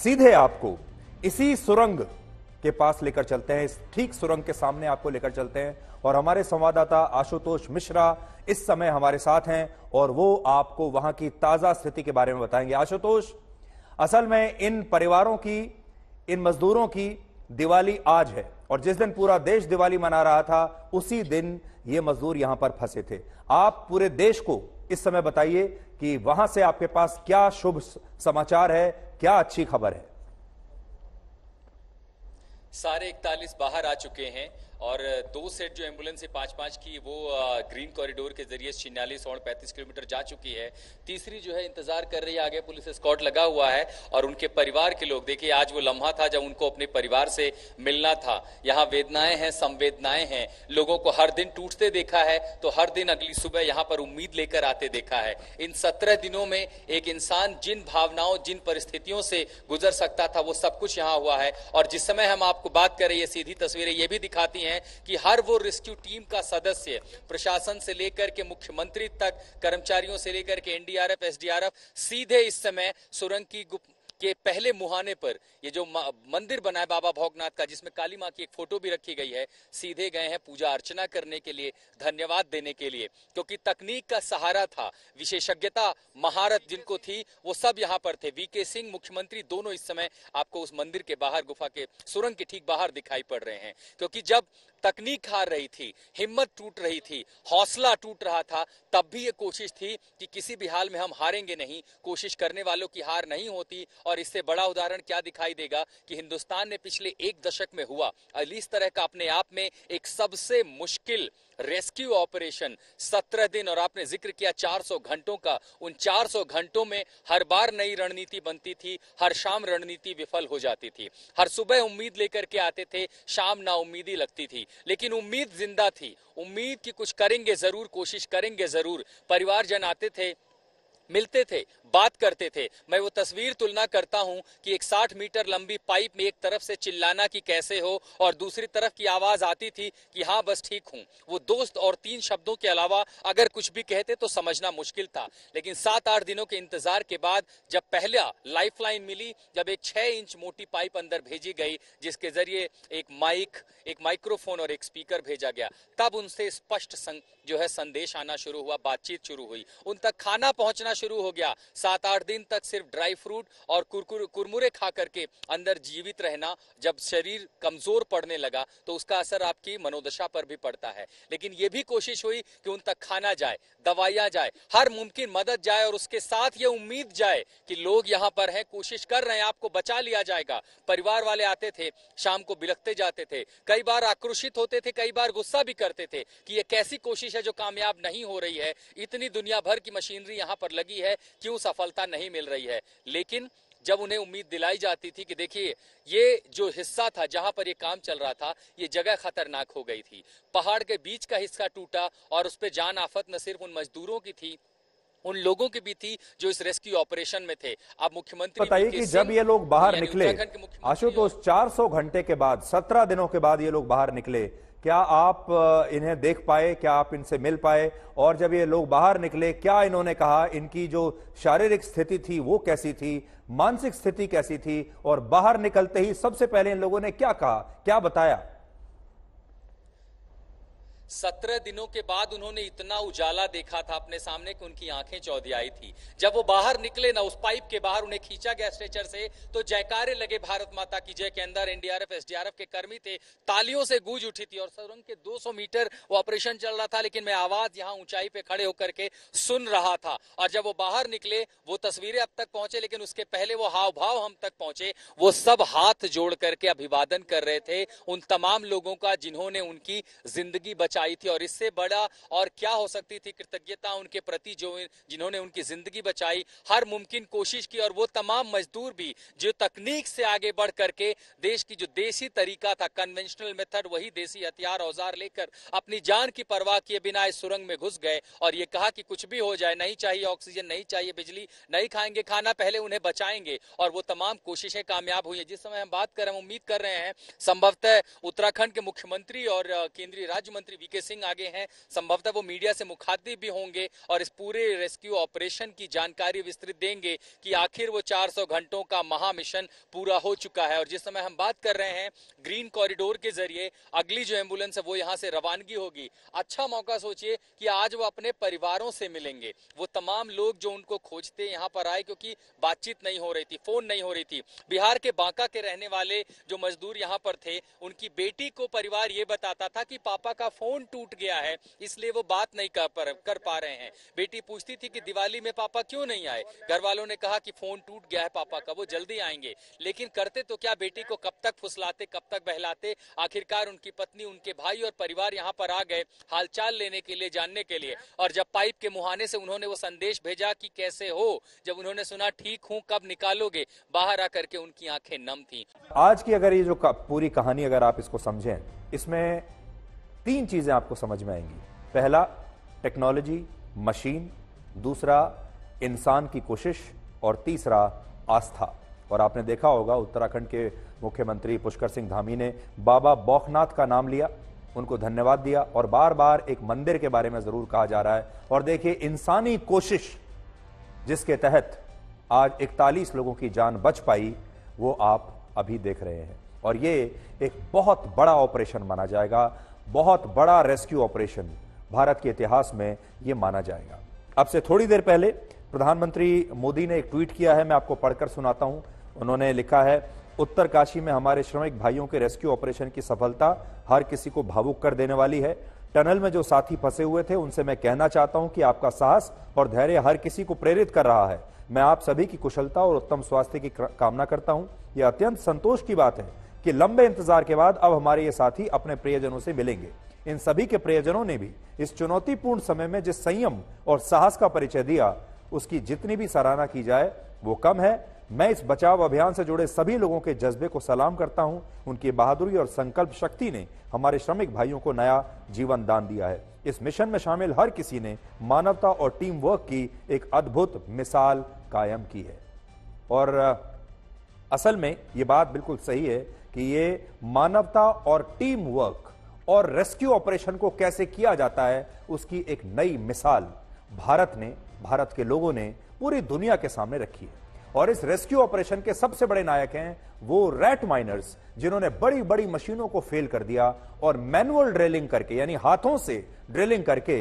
सीधे आपको इसी सुरंग के पास लेकर चलते हैं इस ठीक सुरंग के सामने आपको लेकर चलते हैं और हमारे संवाददाता आशुतोष मिश्रा इस समय हमारे साथ हैं और वो आपको वहां की ताजा स्थिति के बारे में बताएंगे आशुतोष असल में इन परिवारों की इन मजदूरों की दिवाली आज है और जिस दिन पूरा देश दिवाली मना रहा था उसी दिन ये मजदूर यहां पर फंसे थे आप पूरे देश को इस समय बताइए कि वहां से आपके पास क्या शुभ समाचार है क्या अच्छी खबर है सारे इकतालीस बाहर आ चुके हैं और दो सेट जो एम्बुलेंस है पाँच पाँच की वो ग्रीन कॉरिडोर के जरिए छियालीस और पैंतीस किलोमीटर जा चुकी है तीसरी जो है इंतजार कर रही है आगे पुलिस स्कॉट लगा हुआ है और उनके परिवार के लोग देखिए आज वो लम्हा था जब उनको अपने परिवार से मिलना था यहाँ वेदनाएं हैं संवेदनाएं हैं लोगों को हर दिन टूटते देखा है तो हर दिन अगली सुबह यहाँ पर उम्मीद लेकर आते देखा है इन सत्रह दिनों में एक इंसान जिन भावनाओं जिन परिस्थितियों से गुजर सकता था वो सब कुछ यहाँ हुआ है और जिस समय हम आपको बात करें ये सीधी तस्वीरें ये भी दिखाती हैं हैं कि हर वो रेस्क्यू टीम का सदस्य प्रशासन से लेकर के मुख्यमंत्री तक कर्मचारियों से लेकर के एनडीआरएफ एसडीआरएफ सीधे इस समय सुरंग की गुप्त के पहले मुहाने पर ये जो मंदिर बना है बाबा भोगनाथ का जिसमें काली माँ की एक फोटो भी रखी गई है सीधे गए हैं पूजा अर्चना करने के लिए धन्यवाद देने के लिए क्योंकि तकनीक का सहारा था विशेषज्ञता महारत जिनको थी वो सब यहाँ पर थे वी सिंह मुख्यमंत्री दोनों इस समय आपको उस मंदिर के बाहर गुफा के सुरंग के ठीक बाहर दिखाई पड़ रहे हैं क्योंकि जब तकनीक हार रही थी हिम्मत टूट रही थी हौसला टूट रहा था तब भी ये कोशिश थी कि किसी भी हाल में हम हारेंगे नहीं कोशिश करने वालों की हार नहीं होती और और इससे बड़ा उदाहरण क्या दिखाई देगा कि हिंदुस्तान ने पिछले एक दशक में हुआ इस तरह का अपने आप में एक सबसे मुश्किल रेस्क्यू ऑपरेशन सत्रह दिन और आपने जिक्र किया 400 घंटों का उन 400 घंटों में हर बार नई रणनीति बनती थी हर शाम रणनीति विफल हो जाती थी हर सुबह उम्मीद लेकर के आते थे शाम ना उम्मीदी लगती थी लेकिन उम्मीद जिंदा थी उम्मीद की कुछ करेंगे जरूर कोशिश करेंगे जरूर परिवारजन आते थे मिलते थे बात करते थे मैं वो तस्वीर तुलना करता हूं कि एक 60 मीटर लंबी पाइप में एक तरफ से चिल्लाना कि कैसे हो और दूसरी तरफ की आवाज आती थी कि हाँ बस ठीक हूँ वो दोस्त और तीन शब्दों के अलावा अगर कुछ भी कहते तो समझना मुश्किल था लेकिन सात आठ दिनों के इंतजार के बाद जब पहला लाइफ मिली जब एक छह इंच मोटी पाइप अंदर भेजी गई जिसके जरिए एक माइक एक माइक्रोफोन और एक स्पीकर भेजा गया तब उनसे स्पष्ट जो है संदेश आना शुरू हुआ बातचीत शुरू हुई उन तक खाना पहुंचना शुरू हो गया सात आठ दिन तक सिर्फ ड्राई फ्रूट और कुरकुर कुरमुरे खा करके अंदर जीवित रहना जब शरीर कमजोर पड़ने लगा तो उसका असर आपकी मनोदशा पर भी पड़ता है लेकिन यह भी कोशिश हुई कि उन तक खाना जाए दवाइयां जाए हर मुमकिन मदद जाए और उसके साथ ये उम्मीद जाए कि लोग यहां पर हैं कोशिश कर रहे हैं आपको बचा लिया जाएगा परिवार वाले आते थे शाम को बिलखते जाते थे कई बार आक्रोशित होते थे कई बार गुस्सा भी करते थे कि ये कैसी कोशिश है जो कामयाब नहीं हो रही है इतनी दुनिया भर की मशीनरी यहां पर लगी लगी है क्यों सफलता नहीं मिल रही है लेकिन जब उन्हें उम्मीद दिलाई जाती थी कि देखिए ये जो हिस्सा था जहां पर ये काम चल रहा था ये जगह खतरनाक हो गई थी पहाड़ के बीच का हिस्सा टूटा और उस पर जान आफत न सिर्फ उन मजदूरों की थी उन लोगों की भी थी जो इस रेस्क्यू ऑपरेशन में थे अब मुख्यमंत्री बताइए कि जब ये लोग बाहर निकले आशुतोष 400 घंटे के बाद 17 दिनों के बाद ये लोग बाहर निकले क्या आप इन्हें देख पाए क्या आप इनसे मिल पाए और जब ये लोग बाहर निकले क्या इन्होंने कहा इनकी जो शारीरिक स्थिति थी वो कैसी थी मानसिक स्थिति कैसी थी और बाहर निकलते ही सबसे पहले इन लोगों ने क्या कहा क्या बताया सत्रह दिनों के बाद उन्होंने इतना उजाला देखा था अपने सामने कि उनकी आंखें आई थी जब वो बाहर निकले ना उस पाइप के बाहर उन्हें खींचा गया स्ट्रेचर से तो जयकारे लगे भारत माता की जय के अंदर एनडीआरएफ एसडीआरएफ के कर्मी थे तालियों से गूंज उठी थी और सुरंग के 200 मीटर वो ऑपरेशन चल रहा था लेकिन मैं आवाज यहाँ ऊंचाई पे खड़े होकर के सुन रहा था और जब वो बाहर निकले वो तस्वीरें अब तक पहुंचे लेकिन उसके पहले वो हाव भाव हम तक पहुंचे वो सब हाथ जोड़ करके अभिवादन कर रहे थे उन तमाम लोगों का जिन्होंने उनकी जिंदगी बचा आई थी और इससे बड़ा और क्या हो सकती थी कृतज्ञता उनके प्रति जो जिन्होंने उनकी जिंदगी बचाई हर मुमकिन कोशिश की और वो तमाम मजदूर भी जो तकनीक से आगे बढ़ करके देश की जो देसी तरीका था कन्वेंशनल मेथड वही देसी हथियार औजार लेकर अपनी जान की परवाह किए बिना इस सुरंग में घुस गए और ये कहा कि कुछ भी हो जाए नहीं चाहिए ऑक्सीजन नहीं चाहिए बिजली नहीं खाएंगे खाना पहले उन्हें बचाएंगे और वो तमाम कोशिशें कामयाब हुई है जिस समय हम बात कर रहे हैं उम्मीद कर रहे हैं संभवतः उत्तराखंड के मुख्यमंत्री और केंद्रीय राज्य मंत्री वी के सिंह आगे हैं संभवतः वो मीडिया से मुखातिब भी होंगे और इस पूरे रेस्क्यू ऑपरेशन की जानकारी विस्तृत देंगे कि आखिर वो 400 घंटों का महामिशन पूरा हो चुका है और जिस समय हम बात कर रहे हैं ग्रीन कॉरिडोर के जरिए अगली जो एम्बुलेंस है वो यहाँ से रवानगी होगी अच्छा मौका सोचिए कि आज वो अपने परिवारों से मिलेंगे वो तमाम लोग जो उनको खोजते यहाँ पर आए क्योंकि बातचीत नहीं हो रही थी फोन नहीं हो रही थी बिहार के बांका के रहने वाले जो मजदूर यहाँ पर थे उनकी बेटी को परिवार ये बताता था कि पापा का फोन फोन टूट गया है इसलिए वो बात नहीं कर पर, कर पा रहे हैं बेटी पूछती थी कि दिवाली में पापा क्यों नहीं आए घर वालों ने कहा कि फोन टूट गया है पापा का वो जल्दी आएंगे लेकिन करते तो क्या बेटी को कब तक फुसलाते कब तक बहलाते आखिरकार उनकी पत्नी उनके भाई और परिवार यहाँ पर आ गए हालचाल लेने के लिए जानने के लिए और जब पाइप के मुहाने से उन्होंने वो संदेश भेजा की कैसे हो जब उन्होंने सुना ठीक हूँ कब निकालोगे बाहर आकर के उनकी आंखें नम थी आज की अगर ये जो पूरी कहानी अगर आप इसको समझें इसमें तीन चीज़ें आपको समझ में आएंगी पहला टेक्नोलॉजी मशीन दूसरा इंसान की कोशिश और तीसरा आस्था और आपने देखा होगा उत्तराखंड के मुख्यमंत्री पुष्कर सिंह धामी ने बाबा बौखनाथ का नाम लिया उनको धन्यवाद दिया और बार बार एक मंदिर के बारे में जरूर कहा जा रहा है और देखिए इंसानी कोशिश जिसके तहत आज 41 लोगों की जान बच पाई वो आप अभी देख रहे हैं और ये एक बहुत बड़ा ऑपरेशन माना जाएगा बहुत बड़ा रेस्क्यू ऑपरेशन भारत के इतिहास में यह माना जाएगा अब से थोड़ी देर पहले प्रधानमंत्री मोदी ने एक ट्वीट किया है मैं आपको पढ़कर सुनाता हूं उन्होंने लिखा है उत्तरकाशी में हमारे श्रमिक भाइयों के रेस्क्यू ऑपरेशन की सफलता हर किसी को भावुक कर देने वाली है टनल में जो साथी फंसे हुए थे उनसे मैं कहना चाहता हूं कि आपका साहस और धैर्य हर किसी को प्रेरित कर रहा है मैं आप सभी की कुशलता और उत्तम स्वास्थ्य की कामना करता हूं यह अत्यंत संतोष की बात है कि लंबे इंतजार के बाद अब हमारे ये साथी अपने प्रियजनों से मिलेंगे इन सभी के प्रियजनों ने भी इस चुनौतीपूर्ण समय में जिस संयम और साहस का परिचय दिया उसकी जितनी भी सराहना की जाए वो कम है मैं इस बचाव अभियान से जुड़े सभी लोगों के जज्बे को सलाम करता हूं उनकी बहादुरी और संकल्प शक्ति ने हमारे श्रमिक भाइयों को नया जीवन दान दिया है इस मिशन में शामिल हर किसी ने मानवता और टीम वर्क की एक अद्भुत मिसाल कायम की है और असल में ये बात बिल्कुल सही है कि ये मानवता और टीम वर्क और रेस्क्यू ऑपरेशन को कैसे किया जाता है उसकी एक नई मिसाल भारत ने भारत के लोगों ने पूरी दुनिया के सामने रखी है और इस रेस्क्यू ऑपरेशन के सबसे बड़े नायक हैं वो रैट माइनर्स जिन्होंने बड़ी बड़ी मशीनों को फेल कर दिया और मैनुअल ड्रिलिंग करके यानी हाथों से ड्रिलिंग करके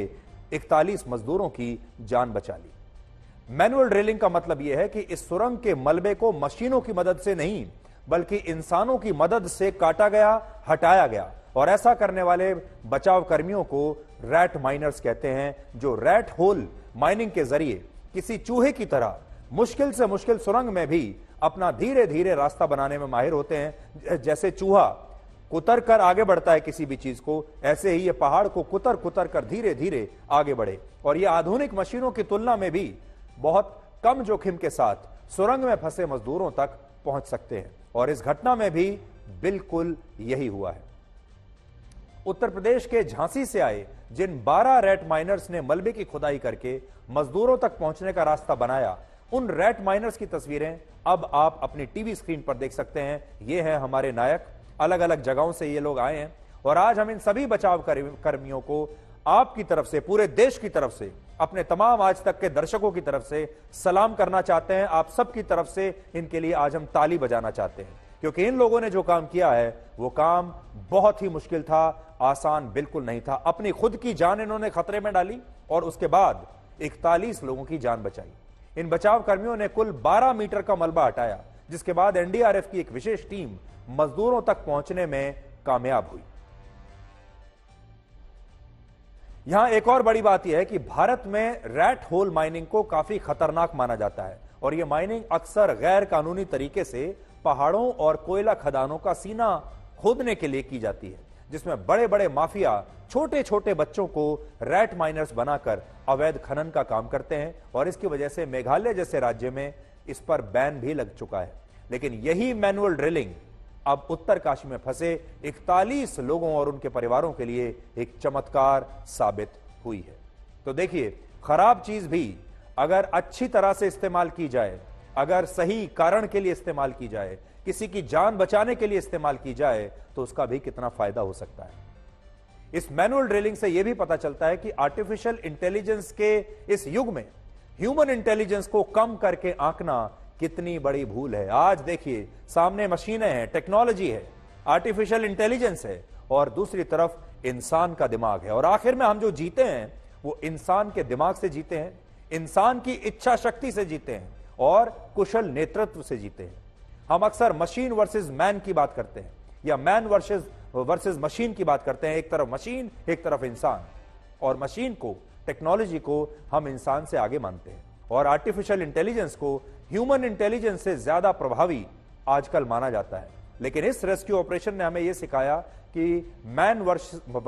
41 मजदूरों की जान बचा ली मैनुअल ड्रिलिंग का मतलब यह है कि इस सुरंग के मलबे को मशीनों की मदद से नहीं बल्कि इंसानों की मदद से काटा गया हटाया गया और ऐसा करने वाले बचाव कर्मियों को रैट माइनर्स कहते हैं जो रैट होल माइनिंग के जरिए किसी चूहे की तरह मुश्किल से मुश्किल सुरंग में भी अपना धीरे धीरे रास्ता बनाने में माहिर होते हैं जैसे चूहा कुतर कर आगे बढ़ता है किसी भी चीज को ऐसे ही ये पहाड़ को कुतर कुतर कर धीरे धीरे आगे बढ़े और ये आधुनिक मशीनों की तुलना में भी बहुत कम जोखिम के साथ सुरंग में फंसे मजदूरों तक पहुंच सकते हैं और इस घटना में भी बिल्कुल यही हुआ है उत्तर प्रदेश के झांसी से आए जिन 12 रेट माइनर्स ने मलबे की खुदाई करके मजदूरों तक पहुंचने का रास्ता बनाया उन रेट माइनर्स की तस्वीरें अब आप अपनी टीवी स्क्रीन पर देख सकते हैं ये हैं हमारे नायक अलग अलग जगहों से ये लोग आए हैं और आज हम इन सभी बचाव कर्मियों को आपकी तरफ से पूरे देश की तरफ से अपने तमाम आज तक के दर्शकों की तरफ से सलाम करना चाहते हैं आप सबकी तरफ से इनके लिए आज हम ताली बजाना चाहते हैं क्योंकि इन लोगों ने जो काम किया है वो काम बहुत ही मुश्किल था आसान बिल्कुल नहीं था अपनी खुद की जान इन्होंने खतरे में डाली और उसके बाद इकतालीस लोगों की जान बचाई इन बचाव कर्मियों ने कुल 12 मीटर का मलबा हटाया जिसके बाद एनडीआरएफ की एक विशेष टीम मजदूरों तक पहुंचने में कामयाब हुई यहां एक और बड़ी बात यह है कि भारत में रैट होल माइनिंग को काफी खतरनाक माना जाता है और यह माइनिंग अक्सर गैर कानूनी तरीके से पहाड़ों और कोयला खदानों का सीना खोदने के लिए की जाती है जिसमें बड़े बड़े माफिया छोटे छोटे बच्चों को रैट माइनर्स बनाकर अवैध खनन का काम करते हैं और इसकी वजह से मेघालय जैसे राज्य में इस पर बैन भी लग चुका है लेकिन यही मैनुअल ड्रिलिंग अब उत्तरकाशी में फंसे 41 लोगों और उनके परिवारों के लिए एक चमत्कार साबित हुई है तो देखिए खराब चीज भी अगर अच्छी तरह से इस्तेमाल की जाए अगर सही कारण के लिए इस्तेमाल की जाए किसी की जान बचाने के लिए इस्तेमाल की जाए तो उसका भी कितना फायदा हो सकता है इस मैनुअल ड्रिलिंग से यह भी पता चलता है कि आर्टिफिशियल इंटेलिजेंस के इस युग में ह्यूमन इंटेलिजेंस को कम करके आंकना कितनी बड़ी भूल है आज देखिए सामने मशीनें हैं टेक्नोलॉजी है आर्टिफिशियल इंटेलिजेंस है और दूसरी तरफ इंसान का दिमाग है और आखिर में हम जो जीते हैं वो इंसान के दिमाग से जीते हैं इंसान की इच्छा शक्ति से जीते हैं और कुशल नेतृत्व से जीते हैं हम अक्सर मशीन वर्सेस मैन की बात करते हैं या मैन वर्सेस वर्सेस मशीन की बात करते हैं एक तरफ मशीन एक तरफ इंसान और मशीन को टेक्नोलॉजी को हम इंसान से आगे मानते हैं और आर्टिफिशियल इंटेलिजेंस को ह्यूमन इंटेलिजेंस से ज्यादा प्रभावी आजकल माना जाता है लेकिन इस रेस्क्यू ऑपरेशन ने हमें यह सिखाया कि मैन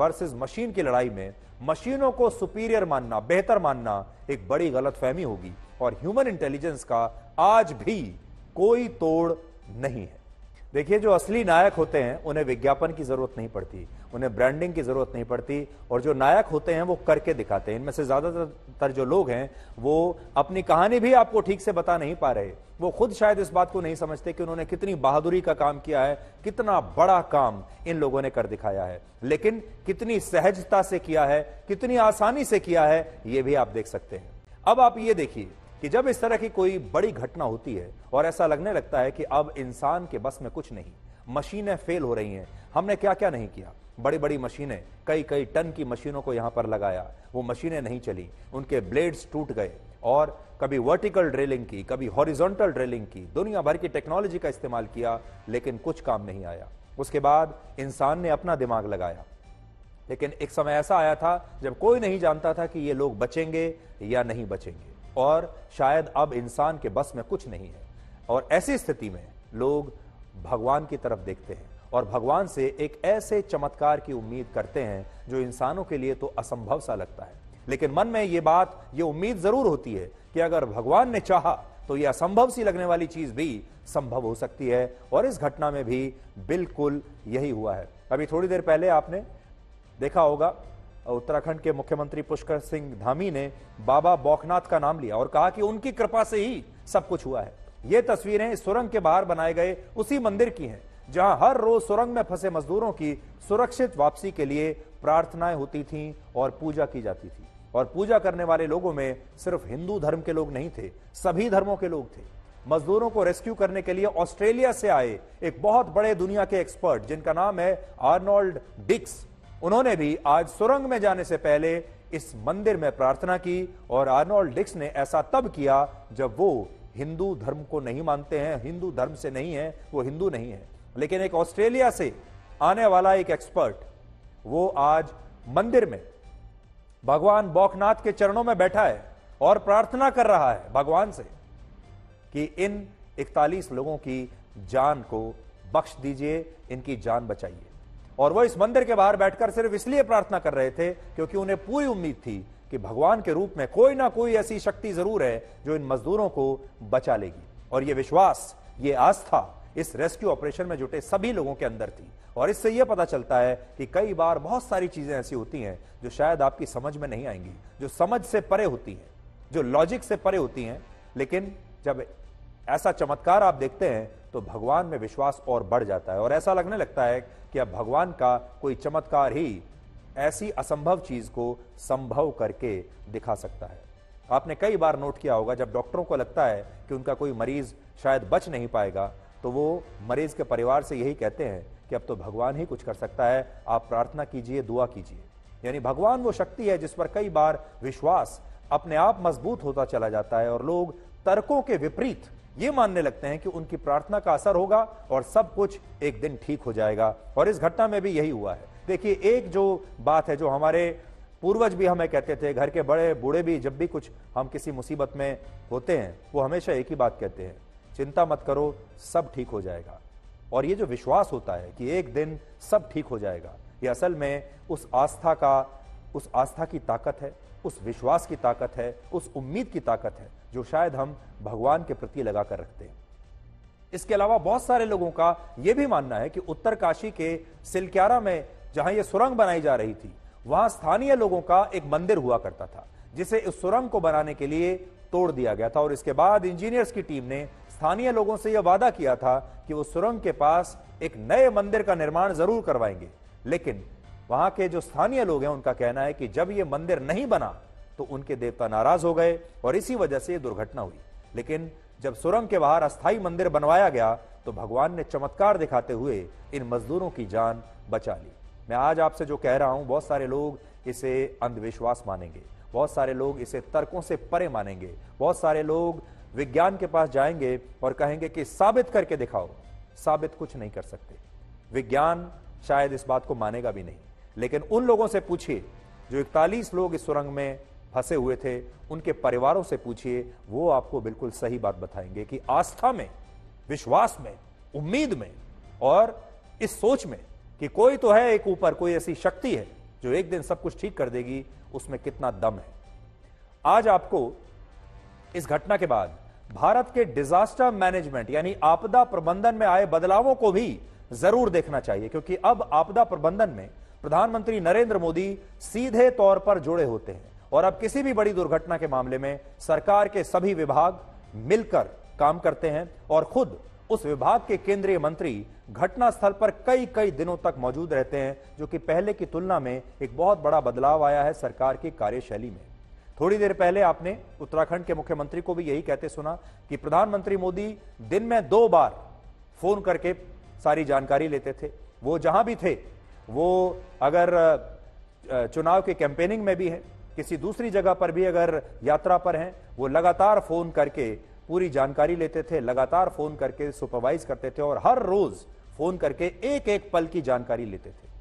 वर्सेस मशीन की लड़ाई में मशीनों को सुपीरियर मानना बेहतर मानना एक बड़ी गलत फहमी होगी और ह्यूमन इंटेलिजेंस का आज भी कोई तोड़ नहीं है देखिए जो असली नायक होते हैं उन्हें विज्ञापन की जरूरत नहीं पड़ती उन्हें ब्रांडिंग की जरूरत नहीं पड़ती और जो नायक होते हैं वो करके दिखाते हैं इनमें से ज्यादातर जो लोग हैं वो अपनी कहानी भी आपको ठीक से बता नहीं पा रहे वो खुद शायद इस बात को नहीं समझते कि उन्होंने कितनी बहादुरी का काम किया है कितना बड़ा काम इन लोगों ने कर दिखाया है लेकिन कितनी सहजता से किया है कितनी आसानी से किया है ये भी आप देख सकते हैं अब आप ये देखिए कि जब इस तरह की कोई बड़ी घटना होती है और ऐसा लगने लगता है कि अब इंसान के बस में कुछ नहीं मशीनें फेल हो रही हैं हमने क्या क्या नहीं किया बड़ी बड़ी मशीनें कई कई टन की मशीनों को यहाँ पर लगाया वो मशीनें नहीं चली उनके ब्लेड्स टूट गए और कभी वर्टिकल ड्रिलिंग की कभी हॉरिजॉन्टल ड्रिलिंग की दुनिया भर की टेक्नोलॉजी का इस्तेमाल किया लेकिन कुछ काम नहीं आया उसके बाद इंसान ने अपना दिमाग लगाया लेकिन एक समय ऐसा आया था जब कोई नहीं जानता था कि ये लोग बचेंगे या नहीं बचेंगे और शायद अब इंसान के बस में कुछ नहीं है और ऐसी स्थिति में लोग भगवान की तरफ देखते हैं और भगवान से एक ऐसे चमत्कार की उम्मीद करते हैं जो इंसानों के लिए तो असंभव सा लगता है लेकिन मन में ये बात ये उम्मीद जरूर होती है कि अगर भगवान ने चाहा तो यह असंभव सी लगने वाली चीज भी संभव हो सकती है और इस घटना में भी बिल्कुल यही हुआ है अभी थोड़ी देर पहले आपने देखा होगा उत्तराखंड के मुख्यमंत्री पुष्कर सिंह धामी ने बाबा बौखनाथ का नाम लिया और कहा कि उनकी कृपा से ही सब कुछ हुआ है ये तस्वीरें सुरंग के बाहर बनाए गए उसी मंदिर की हैं जहां हर रोज सुरंग में फंसे मजदूरों की सुरक्षित वापसी के लिए प्रार्थनाएं होती थीं और पूजा की जाती थी और पूजा करने वाले लोगों में सिर्फ हिंदू धर्म के लोग नहीं थे सभी धर्मों के लोग थे मजदूरों को रेस्क्यू करने के लिए ऑस्ट्रेलिया से आए एक बहुत बड़े दुनिया के एक्सपर्ट जिनका नाम है आर्नोल्ड डिक्स उन्होंने भी आज सुरंग में जाने से पहले इस मंदिर में प्रार्थना की और आर्नोल्ड डिक्स ने ऐसा तब किया जब वो हिंदू धर्म को नहीं मानते हैं हिंदू धर्म से नहीं है वो हिंदू नहीं है लेकिन एक ऑस्ट्रेलिया से आने वाला एक एक्सपर्ट वो आज मंदिर में भगवान बोकनाथ के चरणों में बैठा है और प्रार्थना कर रहा है भगवान से कि इन 41 लोगों की जान को बख्श दीजिए इनकी जान बचाइए और वो इस मंदिर के बाहर बैठकर सिर्फ इसलिए प्रार्थना कर रहे थे क्योंकि उन्हें पूरी उम्मीद थी कि भगवान के रूप में कोई ना कोई ऐसी शक्ति जरूर है जो इन मजदूरों को बचा लेगी और ये विश्वास ये आस्था इस रेस्क्यू ऑपरेशन में जुटे सभी लोगों के अंदर थी और इससे यह पता चलता है कि कई बार बहुत सारी चीजें ऐसी होती हैं जो शायद आपकी समझ में नहीं आएंगी जो समझ से परे होती हैं जो लॉजिक से परे होती हैं लेकिन जब ऐसा चमत्कार आप देखते हैं तो भगवान में विश्वास और बढ़ जाता है और ऐसा लगने लगता है कि अब भगवान का कोई चमत्कार ही ऐसी असंभव चीज को संभव करके दिखा सकता है आपने कई बार नोट किया होगा जब डॉक्टरों को लगता है कि उनका कोई मरीज शायद बच नहीं पाएगा तो वो मरीज के परिवार से यही कहते हैं कि अब तो भगवान ही कुछ कर सकता है आप प्रार्थना कीजिए दुआ कीजिए यानी भगवान वो शक्ति है जिस पर कई बार विश्वास अपने आप मजबूत होता चला जाता है और लोग तर्कों के विपरीत ये मानने लगते हैं कि उनकी प्रार्थना का असर होगा और सब कुछ एक दिन ठीक हो जाएगा और इस घटना में भी यही हुआ है देखिए एक जो बात है जो हमारे पूर्वज भी हमें कहते थे घर के बड़े बूढ़े भी जब भी कुछ हम किसी मुसीबत में होते हैं वो हमेशा एक ही बात कहते हैं चिंता मत करो सब ठीक हो जाएगा और ये जो विश्वास होता है कि एक दिन सब ठीक हो जाएगा ये असल में उस आस्था का उस आस्था की ताकत है उस विश्वास की ताकत है उस उम्मीद की ताकत है जो शायद हम भगवान के प्रति लगा कर रखते हैं इसके अलावा बहुत सारे लोगों का यह भी मानना है कि उत्तरकाशी के सिलक्यारा में जहां यह सुरंग बनाई जा रही थी वहां स्थानीय लोगों का एक मंदिर हुआ करता था जिसे इस सुरंग को बनाने के लिए तोड़ दिया गया था और इसके बाद इंजीनियर्स की टीम ने स्थानीय लोगों से यह वादा किया था कि वो सुरंग के पास एक नए मंदिर का निर्माण जरूर करवाएंगे लेकिन वहां के जो स्थानीय लोग हैं उनका कहना है कि जब ये मंदिर नहीं बना तो उनके देवता नाराज हो गए और इसी वजह से दुर्घटना हुई लेकिन जब सुरंग के बाहर अस्थायी मंदिर बनवाया गया तो भगवान ने चमत्कार दिखाते हुए इन मजदूरों की जान बचा ली मैं आज आपसे जो कह रहा हूं बहुत सारे लोग इसे अंधविश्वास मानेंगे बहुत सारे लोग इसे तर्कों से परे मानेंगे बहुत सारे लोग विज्ञान के पास जाएंगे और कहेंगे कि साबित करके दिखाओ साबित कुछ नहीं कर सकते विज्ञान शायद इस बात को मानेगा भी नहीं लेकिन उन लोगों से पूछिए जो इकतालीस लोग इस सुरंग में फंसे हुए थे उनके परिवारों से पूछिए वो आपको बिल्कुल सही बात बताएंगे कि आस्था में विश्वास में उम्मीद में और इस सोच में कि कोई तो है एक ऊपर कोई ऐसी शक्ति है जो एक दिन सब कुछ ठीक कर देगी उसमें कितना दम है आज आपको इस घटना के बाद भारत के डिजास्टर मैनेजमेंट यानी आपदा प्रबंधन में आए बदलावों को भी जरूर देखना चाहिए क्योंकि अब आपदा प्रबंधन में प्रधानमंत्री नरेंद्र मोदी सीधे तौर पर जुड़े होते हैं और अब किसी भी बड़ी दुर्घटना के मामले में सरकार के सभी विभाग मिलकर काम करते हैं और खुद उस विभाग के केंद्रीय मंत्री घटनास्थल पर कई कई दिनों तक मौजूद रहते हैं जो कि पहले की तुलना में एक बहुत बड़ा बदलाव आया है सरकार की कार्यशैली में थोड़ी देर पहले आपने उत्तराखंड के मुख्यमंत्री को भी यही कहते सुना कि प्रधानमंत्री मोदी दिन में दो बार फोन करके सारी जानकारी लेते थे वो जहां भी थे वो अगर चुनाव के कैंपेनिंग में भी है किसी दूसरी जगह पर भी अगर यात्रा पर हैं वो लगातार फोन करके पूरी जानकारी लेते थे लगातार फोन करके सुपरवाइज करते थे और हर रोज फोन करके एक एक पल की जानकारी लेते थे